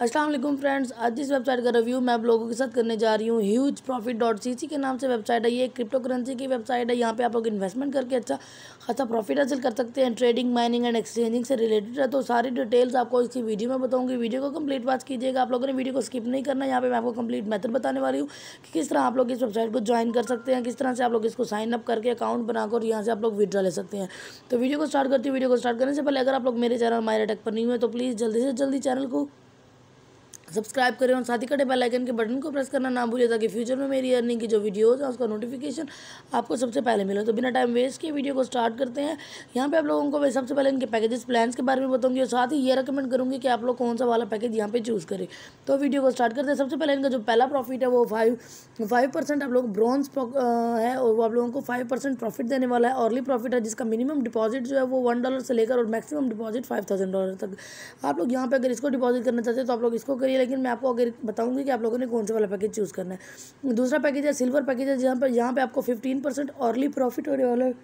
Aslam friends आज इस website का रिव्यू मैं आप लोगों के साथ करने जा रही हूँ ह्यूज प्रॉफिट डॉट सी के नाम से वेबसाइट है ये क्रिप्टो करेंसी की वेबसाइट है यहाँ पे आप लोग इन्वेस्टमेंट करके अच्छा खासा प्रॉफिट हासिल कर सकते हैं ट्रेडिंग माइनिंग एंड एक्सचेंजिंग से रिलेटेड है तो सारी डिटेल्स आपको इसी वीडियो में बताऊँगी वीडियो को कम्प्लीट बात कीजिएगा आप लोगों ने वीडियो को स्किप नहीं करना यहाँ पर मैं आपको कम्प्लीट मैथड बताने वाली हूँ कि किस तरह आप लोग इस वेबसाइट को ज्वाइन कर सकते हैं किस तरह से आप लोग इसको साइन अप करके अकाउंट बनाकर यहाँ से आप लोग विड्रा ले सकते हैं तो वीडियो को स्टार्ट करती हूँ वीडियो को स्टार्ट करने से पहले अगर आप लोग मेरे चैनल मायरा टेक पर नहीं हुए तो प्लीज़ जल्दी से जल्दी चैनल को सब्सक्राइब करें और साथ ही कटे बेल आइकन के बटन को प्रेस करना ना भूलें ताकि फ्यूचर में मेरी अर्निंग की जो वीडियोज़ हैं उसका नोटिफिकेशन आपको सबसे पहले मिले तो बिना टाइम वेस्ट किए वीडियो को स्टार्ट करते हैं यहाँ पे आप लोगों को मैं सबसे पहले इनके पैकेजेस प्लान्स के बारे में बताऊँगी और साथ ही ये रिकमेंड करूँगी कि आप लोग कौन सा वाला पैकेज यहाँ पर चूज़ करें तो वीडियो को स्टार्ट करते हैं सबसे पहले इनका जो पहला प्रॉफिट है वो फाइव फाइव परसेंट आप लोग ब्रॉन्ज है और वो आप लोगों को फाइव परसेंट प्रॉफिट देने वाला है अर्ली प्रॉफिट है जिसका मिनिमम डिपॉजिट जो है वो वन डॉलर से लेकर और maximum deposit five thousand dollar तक आप लोग यहाँ पर अगर इसको डिपॉजिट करना चाहते हैं तो आप लोग इसको करिए है लेकिन मैं आपको अगर बताऊंगी कि आप लोगों ने कौन सा वाला पैकेज चूज़ करना है दूसरा पैकेज है सिल्वर पैकेज है जहाँ पर यहाँ पर आपको फिफ्टीन परसेंट अर्ली प्रॉफिट होने वाला है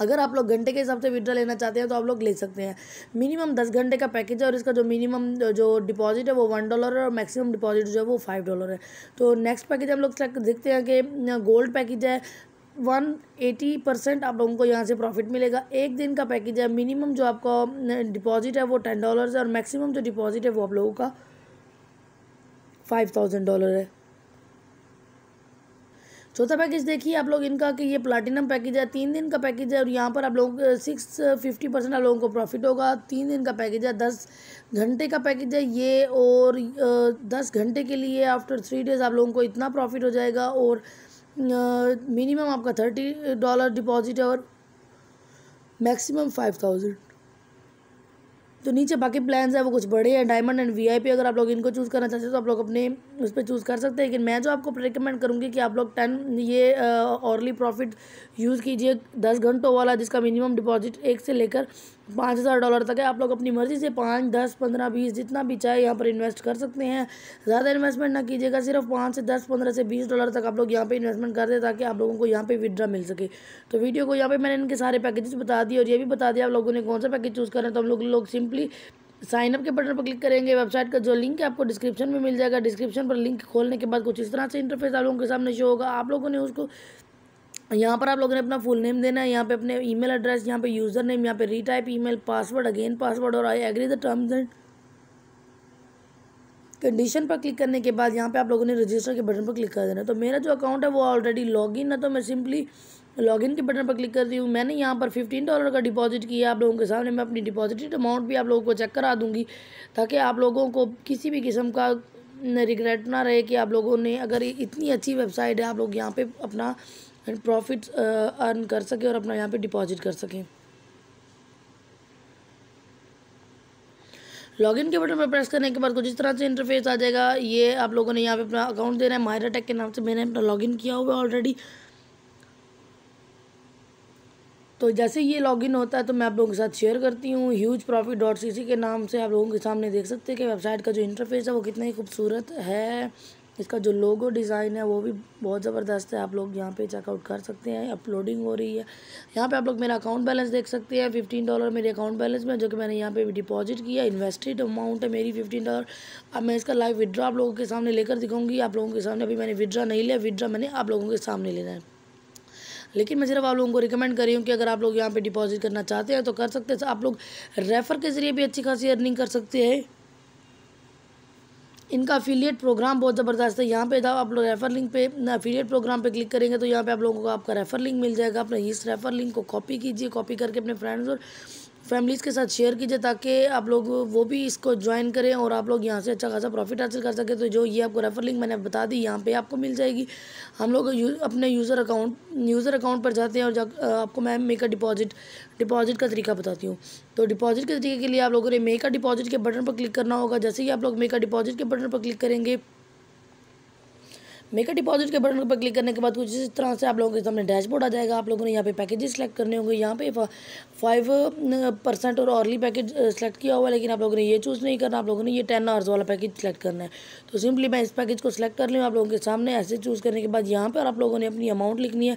अगर आप लोग घंटे के हिसाब से विड्रा लेना चाहते हैं तो आप लोग ले सकते हैं मिनिमम दस घंटे का पैकेज है और इसका जो मिनिमम जो डिपॉजिट है वो वन डॉलर है और मैक्सिमम डिपॉजिट जो है वो फाइव डॉलर है तो नेक्स्ट पैकेज हम लोग देखते हैं कि गोल्ड पैकेज है वन एटी परसेंट आप लोगों को यहाँ से प्रॉफिट मिलेगा एक दिन का पैकेज है मिनिमम जो आपका डिपॉजिट है वो टेन डॉलर है और मैक्सिमम जो डिपॉजिट है वो आप लोगों का फाइव थाउजेंड डॉलर है चौथा पैकेज देखिए आप लोग इनका कि ये प्लाटिनम पैकेज है तीन दिन का पैकेज है और यहाँ पर आप लोगों सिक्स फिफ्टी परसेंट आप लोगों को प्रॉफिट होगा तीन दिन का पैकेज है दस घंटे का पैकेज है ये और दस घंटे के लिए आफ्टर थ्री डेज़ आप लोगों को इतना प्रॉफिट हो जाएगा और मिनिमम आपका थर्टी डॉलर डिपॉजिट है और मैक्सिमम फाइव थाउजेंड तो नीचे बाकी प्लान है वो कुछ बड़े हैं डायमंड एंड वीआईपी अगर आप लोग इनको चूज़ करना चाहते हैं तो आप लोग अपने उस पर चूज़ कर सकते हैं लेकिन मैं जो आपको रिकमेंड करूँगी कि आप लोग टेन ये ऑर्ली प्रॉफिट यूज़ कीजिए दस घंटों वाला जिसका मिनिमम डिपॉजिट एक से लेकर पाँच हज़ार डॉलर तक है आप लोग अपनी मर्ज़ी से पाँच दस पंद्रह बीस जितना भी चाहे यहाँ पर इन्वेस्ट कर सकते हैं ज़्यादा इन्वेस्टमेंट ना कीजिएगा सिर्फ पाँच से दस पंद्रह से बीस डॉलर तक आप लोग यहाँ पे इन्वेस्टमेंट कर दें ताकि आप लोगों को यहाँ पे विड्रा मिल सके तो वीडियो को यहाँ पे मैंने इनके सारे पैकेजेस बता दिए और ये भी बता दिया आप लोगों ने कौन सा पैकेज चूज़ करना है तो हम लोग लोग सिंपली साइनअप के बटन पर क्लिक करेंगे वेबसाइट का जो लिंक है आपको डिस्क्रिप्शन में मिल जाएगा डिस्क्रिप्शन पर लिंक खोलने के बाद कुछ इस तरह से इंटरफेस आप लोगों के सामने शो होगा आप लोगों ने उसको यहाँ पर आप लोगों ने अपना फुल नेम देना है यहाँ पे अपने ईमेल एड्रेस यहाँ पे यूज़र नेम यहाँ पे retype email password again password और I agree the terms and condition पर क्लिक करने के बाद यहाँ पे आप लोगों ने रजिस्टर के बटन पर क्लिक कर देना तो मेरा जो अकाउंट है वो ऑलरेडी इन है तो मैं सिंपली लॉगिन के बटन पर क्लिक करती हूँ मैंने यहाँ पर फिफ्टीन डॉलर का डिपॉजिट किया आप लोगों के सामने मैं अपनी डिपॉजिटेड अमाउंट भी आप लोगों को चेक करा दूँगी ताकि आप लोगों को किसी भी किस्म का रिग्रेट ना रहे कि आप लोगों ने अगर इतनी अच्छी वेबसाइट है आप लोग यहाँ पे अपना एंड प्रॉफिट अर्न कर सकें और अपना यहाँ पे डिपॉजिट कर सकें लॉगिन के बटन पर प्रेस करने के बाद कुछ इस तरह से इंटरफेस आ जाएगा ये आप लोगों ने यहाँ पे अपना अकाउंट देना है मायरा टेक के नाम से मैंने अपना लॉगिन किया हुआ है ऑलरेडी तो जैसे ये लॉगिन होता है तो मैं आप लोगों के साथ शेयर करती हूँ ह्यूज प्रॉफिट डॉट सी के नाम से आप लोगों के सामने देख सकते हैं कि वेबसाइट का जो इंटरफेस है वो कितना ही खूबसूरत है इसका जो लोगो डिज़ाइन है वो भी बहुत ज़बरदस्त है आप लोग यहाँ पे चेकआउट कर सकते हैं अपलोडिंग हो रही है यहाँ पे आप लोग मेरा अकाउंट बैलेंस देख सकते हैं फिफ्टीन डॉलर मेरे अकाउंट बैलेंस में जो कि मैंने यहाँ पे डिपॉजिट किया इन्वेस्टेड अमाउंट है मेरी फिफ्टीन डॉलर अब मैं इसका लाइव विद्रा आप लोगों के सामने लेकर दिखाऊंगी आप लोगों के सामने अभी मैंने विद्रा नहीं लिया विदड्रा मैंने आप लोगों के सामने लेना है लेकिन मैं सिर्फ आप लोगों को रिकमेंड कर रही हूँ कि अगर आप लोग यहाँ पर डिपॉजिट करना चाहते हैं तो कर सकते हैं आप लोग रेफ़र के ज़रिए भी अच्छी खासी अर्निंग कर सकते हैं इनका अफिलियट प्रोग्राम बहुत ज़बरदस्त है यहाँ पे था आप लोग रेफर लिंक पे अफिलियट प्रोग्राम पे क्लिक करेंगे तो यहाँ पे आप लोगों को आपका रेफर लिंक मिल जाएगा अपने इस रेफर लिंक को कॉपी कीजिए कॉपी करके अपने फ्रेंड्स और फैमिलीज़ के साथ शेयर कीजिए ताकि आप लोग वो भी इसको ज्वाइन करें और आप लोग यहाँ से अच्छा खासा प्रॉफिट हासिल कर सकें तो जो ये आपको रेफर लिंक मैंने बता दी यहाँ पे आपको मिल जाएगी हम लोग यू, अपने यूज़र अकाउंट यूज़र अकाउंट पर जाते हैं और जा, आपको मैं मेक अ डिपॉजिट डिपॉजिट का तरीका बताती हूँ तो डिपॉजिट के तरीके के लिए आप लोगों ने मेक अ डिपॉजिट के बटन पर क्लिक करना होगा जैसे ही आप लोग मेक अ डिपॉजिट के बटन पर क्लिक करेंगे मेकर डिपॉजिट के बटन पर क्लिक करने के बाद कुछ इस तरह से आप लोगों के सामने डैशबोर्ड आ जाएगा आप लोगों ने यहाँ पे पैकेजेस सेलेक्ट करने होंगे यहाँ पे फाइव परसेंट और अर्ली पैकेज सेलेक्ट किया हुआ है लेकिन आप लोगों ने ये चूज़ नहीं करना आप लोगों ने ये टेन आवर्स वाला पैकेज सेलेक्ट करना है तो सिंपली मैं इस पैकेज को सिलेक्ट कर लूँ आप लोगों के सामने ऐसे चूज़ करने के बाद यहाँ पर आप लोगों ने अपनी अमाउंट लिखनी है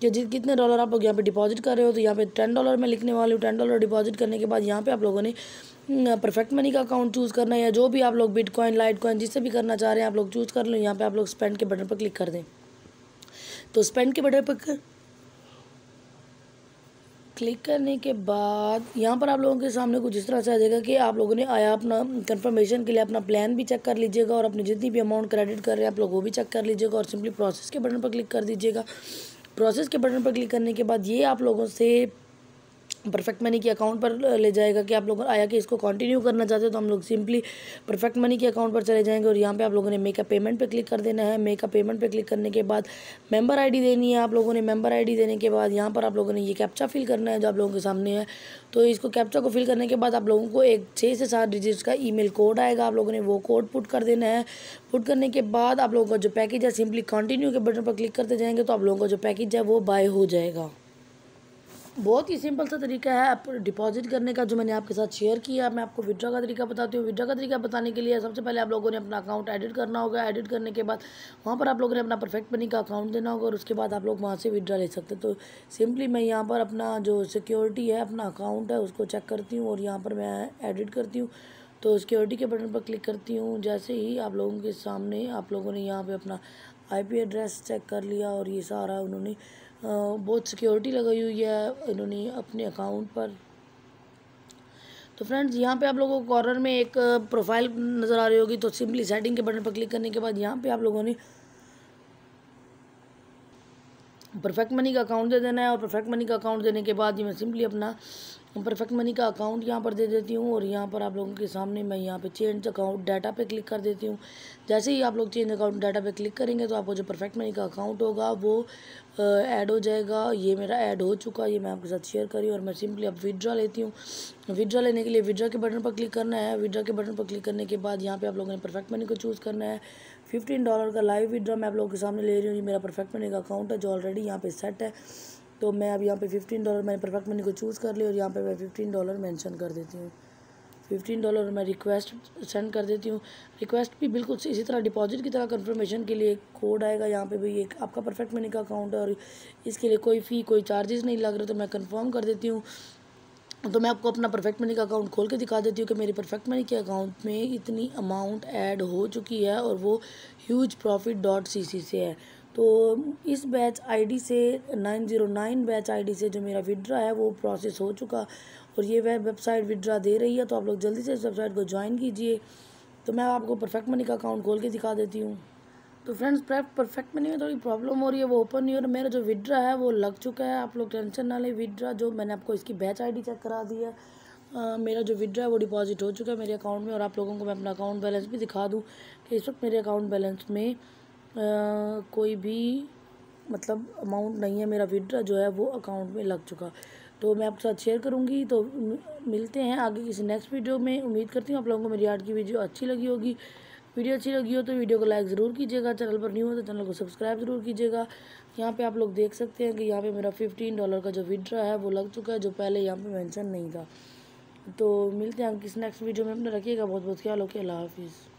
कि जिस कितने डॉलर आप लोग यहाँ पर डिपॉजिट कर रहे हो तो यहाँ पर टेन डॉलर मैं लिखने वाली हूँ टेन डॉलर डिपॉजिट करने के बाद यहाँ पर आप लोगों ने परफेक्ट मनी का अकाउंट चूज़ करना है या जो भी आप लोग बिटकॉइन लाइट कॉइन जिससे भी करना चाह रहे हैं आप लोग चूज़ कर लो यहाँ पे आप लोग स्पेंड के बटन पर क्लिक कर दें तो स्पेंड के बटन पर क्लिक करने के बाद यहाँ पर आप लोगों के सामने कुछ इस तरह से आ जाएगा कि आप लोगों ने आया अपना कंफर्मेशन के लिए अपना प्लान भी चेक कर लीजिएगा और अपनी जितनी भी अमाउंट क्रेडिट कर रहे हैं आप लोग वो भी चेक कर लीजिएगा और सिंपली प्रोसेस के बटन पर क्लिक कर दीजिएगा प्रोसेस के बटन पर क्लिक करने के बाद ये आप लोगों से परफेक्ट मनी के अकाउंट पर ले जाएगा कि आप लोग आया कि इसको कंटिन्यू करना चाहते हो तो हम लोग सिंपली परफेक्ट मनी के अकाउंट पर चले जाएंगे और यहाँ पे आप लोगों ने मेकअप पेमेंट पे क्लिक कर देना है मेकअप पेमेंट पे क्लिक करने के बाद मेंबर आईडी देनी है आप लोगों ने मेंबर आईडी देने के बाद यहाँ पर आप लोगों ने ये कैप्चा फिल करना है जो आप लोगों के सामने है तो इसको कैप्चा को फिल करने के बाद आप लोगों को एक छः से सात डिजिट का ई कोड आएगा आप लोगों ने वो कोड पुट कर देना है पुट करने के बाद आप लोगों का जो पैकेज है सिंपली कंटिन्यू के बटन पर क्लिक करते जाएंगे तो आप लोगों का जो पैकेज है वो बाय हो जाएगा बहुत ही सिंपल सा तरीका है आप डिपॉजिट करने का जो मैंने आपके साथ शेयर किया मैं आपको विड्रॉ का तरीका बताती हूँ विड्रॉ का तरीका बताने के लिए सबसे पहले आप लोगों ने अपना अकाउंट एडिट करना होगा एडिट करने के बाद वहाँ पर आप लोगों ने अपना परफेक्ट मनी का अकाउंट देना होगा और उसके बाद आप लोग वहाँ से विड्रा ले सकते तो सिंपली मैं यहाँ पर अपना जो सिक्योरिटी है अपना अकाउंट है उसको चेक करती हूँ और यहाँ पर मैं एडिट करती हूँ तो सिक्योरिटी के बटन पर क्लिक करती हूँ जैसे ही आप लोगों के सामने आप लोगों ने यहाँ पर अपना आई एड्रेस चेक कर लिया और ये सारा उन्होंने हाँ, बहुत सिक्योरिटी लगाई हुई है इन्होंने अपने अकाउंट पर तो फ्रेंड्स यहाँ पे आप लोगों को कॉर्नर में एक प्रोफाइल नज़र आ रही होगी तो सिंपली सेटिंग के बटन पर क्लिक करने के बाद यहाँ पे आप लोगों ने परफेक्ट मनी का अकाउंट दे देना है और परफेक्ट मनी का अकाउंट देने के बाद ये मैं सिंपली अपना परफेक्ट मनी का अकाउंट यहाँ पर दे देती हूँ और यहाँ पर आप लोगों के सामने मैं यहाँ पे चेंज अकाउंट डाटा पे क्लिक कर देती हूँ जैसे ही आप लोग चेंज अकाउंट डाटा पे क्लिक करेंगे तो आपको जो परफेक्ट मनी का अकाउंट होगा वो ऐड हो जाएगा ये मेरा ऐड हो चुका है ये मैं आपके साथ शेयर करी और मैं सिंपली अब विड्रा लेती हूँ विदड्रा लेने के लिए विड्रा के बटन पर क्लिक करना है विड्रा के बटन पर क्लिक करने के बाद यहाँ पर आप लोगों ने परफेक्ट मनी को चूज़ करना है फिफ्टीन डॉलर का लाइव विड्रा मैं आप लोगों के सामने ले रही हूँ ये मेरा परफेक्ट मनी का अकाउंट है जो ऑलरेडी यहाँ पे सेट है तो मैं अब यहाँ पे फिफ्टीन डॉलर मैंने परफेक्ट मनी को चूज़ कर लिया और यहाँ पे मैं फिफ्टीन डॉलर मैंशन कर देती हूँ फिफ्टीन डॉलर मैं रिक्वेस्ट सेंड कर देती हूँ रिक्वेस्ट भी बिल्कुल इसी तरह डिपॉजिट की तरह कन्फर्मेशन के लिए कोड आएगा यहाँ पे भी एक आपका परफेक्ट मनी का अकाउंट है और इसके लिए कोई फ़ी कोई चार्जेस नहीं लग रहे तो मैं कन्फर्म कर देती हूँ तो मैं आपको अपना परफेक्ट मनी का अकाउंट खोल के दिखा देती हूँ कि मेरे परफेक्ट मनी के अकाउंट में इतनी अमाउंट ऐड हो चुकी है और वो huge profit dot C C से है तो इस बैच आईडी से 909 बैच आईडी से जो मेरा विड्रा है वो प्रोसेस हो चुका और ये वह वेबसाइट विड्रा दे रही है तो आप लोग जल्दी से इस वेबसाइट को ज्वाइन कीजिए तो मैं आपको परफेक्ट मनी का अकाउंट खोल के दिखा देती हूँ तो फ्रेंड्स प्रेप परफेक्ट में नहीं है थोड़ी प्रॉब्लम हो रही है वो ओपन नहीं हो रहा मेरा जो विड्रा है वो लग चुका है आप लोग टेंशन ना लें विड्रा जो मैंने आपको इसकी बैच आईडी चेक करा दी है आ, मेरा जो विड्रा है वो डिपॉजिट हो चुका है मेरे अकाउंट में और आप लोगों को मैं अपना अकाउंट बैलेंस भी दिखा दूँ कि इस वक्त मेरे अकाउंट बैलेंस में आ, कोई भी मतलब अमाउंट नहीं है मेरा विड्रा जो है वो अकाउंट में लग चुका तो मैं आपके साथ शेयर करूंगी तो मिलते हैं आगे किसी नेक्स्ट वीडियो में उम्मीद करती हूँ आप लोगों को मेरी आर्ट की वीडियो अच्छी लगी होगी वीडियो अच्छी लगी हो तो वीडियो को लाइक ज़रूर कीजिएगा चैनल पर न्यू हो तो चैनल को सब्सक्राइब ज़रूर कीजिएगा यहाँ पे आप लोग देख सकते हैं कि यहाँ पे मेरा फिफ्टीन डॉलर का जो विड्रा है वो लग चुका है जो पहले यहाँ पे मेंशन नहीं था तो मिलते हैं हम किस नेक्स्ट वीडियो में अपने रखिएगा बहुत बहुत ख्याल ओके अल्लाह हाफिज़